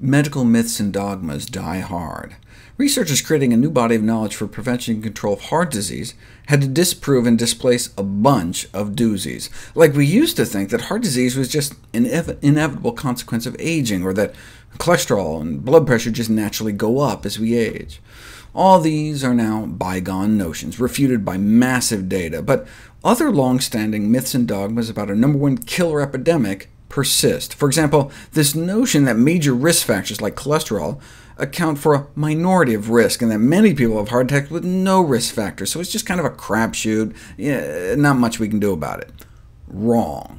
Medical myths and dogmas die hard. Researchers creating a new body of knowledge for prevention and control of heart disease had to disprove and displace a bunch of doozies. Like we used to think that heart disease was just an inevitable consequence of aging, or that cholesterol and blood pressure just naturally go up as we age. All these are now bygone notions, refuted by massive data, but other long-standing myths and dogmas about our number one killer epidemic persist. For example, this notion that major risk factors like cholesterol account for a minority of risk, and that many people have heart attacks with no risk factors, so it's just kind of a crapshoot, yeah, not much we can do about it. Wrong.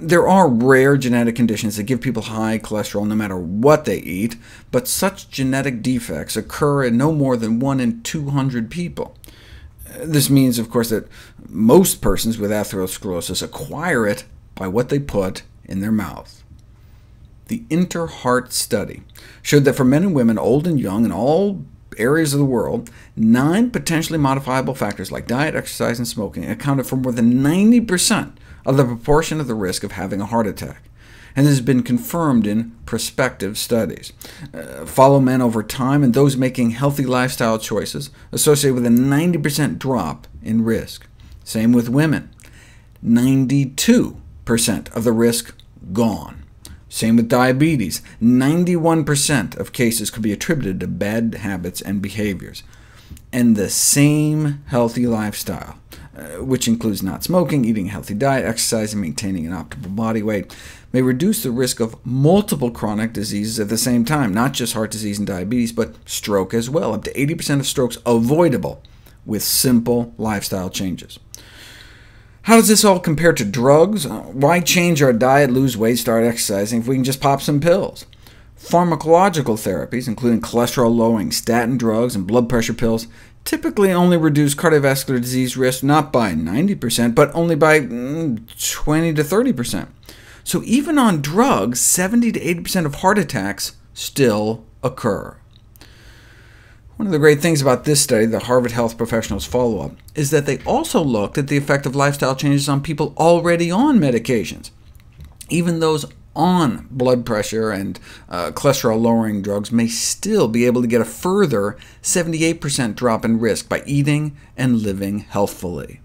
There are rare genetic conditions that give people high cholesterol no matter what they eat, but such genetic defects occur in no more than 1 in 200 people. This means, of course, that most persons with atherosclerosis acquire it by what they put in their mouth. The Interheart study showed that for men and women, old and young, in all areas of the world, nine potentially modifiable factors like diet, exercise, and smoking accounted for more than 90% of the proportion of the risk of having a heart attack and this has been confirmed in prospective studies. Uh, follow men over time, and those making healthy lifestyle choices associated with a 90% drop in risk. Same with women. 92 Percent of the risk gone. Same with diabetes. 91% of cases could be attributed to bad habits and behaviors. And the same healthy lifestyle, uh, which includes not smoking, eating a healthy diet, exercise, and maintaining an optimal body weight, may reduce the risk of multiple chronic diseases at the same time, not just heart disease and diabetes, but stroke as well. Up to 80% of strokes avoidable with simple lifestyle changes. How does this all compare to drugs? Uh, why change our diet, lose weight, start exercising if we can just pop some pills? Pharmacological therapies, including cholesterol-lowering statin drugs and blood pressure pills, typically only reduce cardiovascular disease risk not by 90%, but only by mm, 20 to 30%. So even on drugs, 70 to 80% of heart attacks still occur. One of the great things about this study, the Harvard Health Professionals Follow-Up, is that they also looked at the effect of lifestyle changes on people already on medications. Even those on blood pressure and uh, cholesterol-lowering drugs may still be able to get a further 78% drop in risk by eating and living healthfully.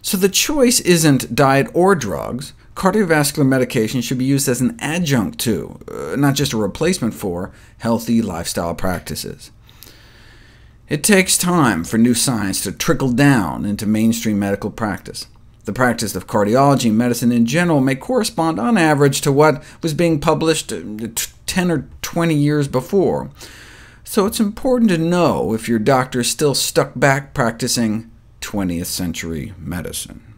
So the choice isn't diet or drugs. Cardiovascular medication should be used as an adjunct to, uh, not just a replacement for, healthy lifestyle practices. It takes time for new science to trickle down into mainstream medical practice. The practice of cardiology and medicine in general may correspond on average to what was being published uh, 10 or 20 years before, so it's important to know if your doctor is still stuck back practicing 20th century medicine.